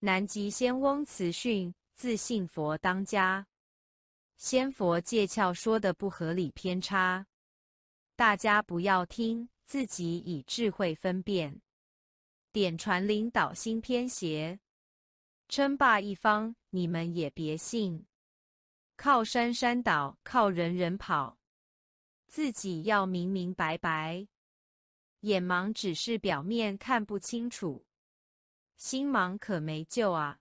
南极仙翁辞训，自信佛当家。仙佛借窍说的不合理偏差，大家不要听，自己以智慧分辨。点传领导心偏邪，称霸一方，你们也别信。靠山山倒，靠人人跑，自己要明明白白。眼盲只是表面看不清楚。心忙可没救啊！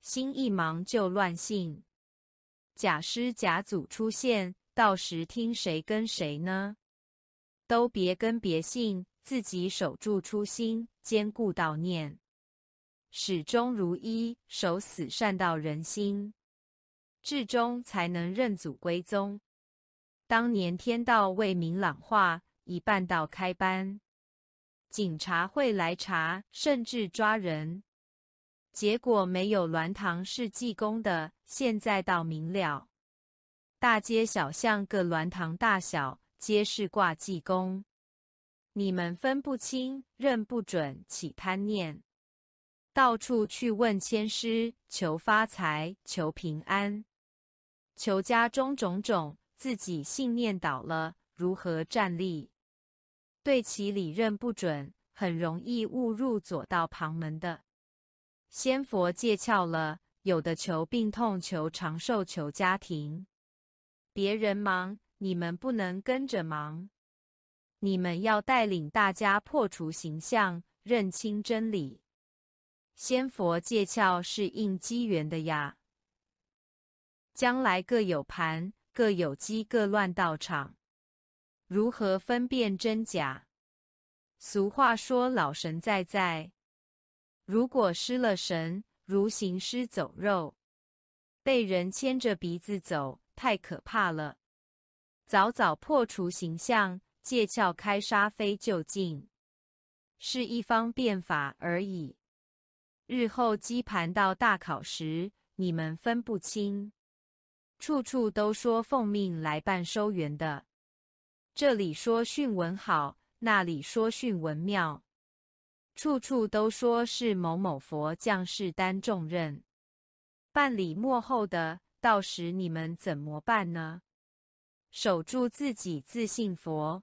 心一忙就乱性，假师假祖出现，到时听谁跟谁呢？都别跟别信，自己守住初心，坚固道念，始终如一，守死善道人心，至终才能认祖归宗。当年天道未明朗化，一半道开班。警察会来查，甚至抓人。结果没有栾堂是济公的，现在倒明了。大街小巷各栾堂大小，皆是挂济公。你们分不清，认不准，起贪念，到处去问签师，求发财，求平安，求家中种种，自己信念倒了，如何站立？对其理认不准，很容易误入左道旁门的。仙佛戒窍了，有的求病痛，求长寿，求家庭。别人忙，你们不能跟着忙。你们要带领大家破除形象，认清真理。仙佛戒窍是应机缘的呀。将来各有盘，各有机，各乱道场。如何分辨真假？俗话说：“老神在在。”如果失了神，如行尸走肉，被人牵着鼻子走，太可怕了。早早破除形象，借窍开杀，非就近，是一方便法而已。日后机盘到大考时，你们分不清，处处都说奉命来办收元的。这里说训文好，那里说训文妙，处处都说是某某佛将士担重任，办理幕后的，到时你们怎么办呢？守住自己，自信佛。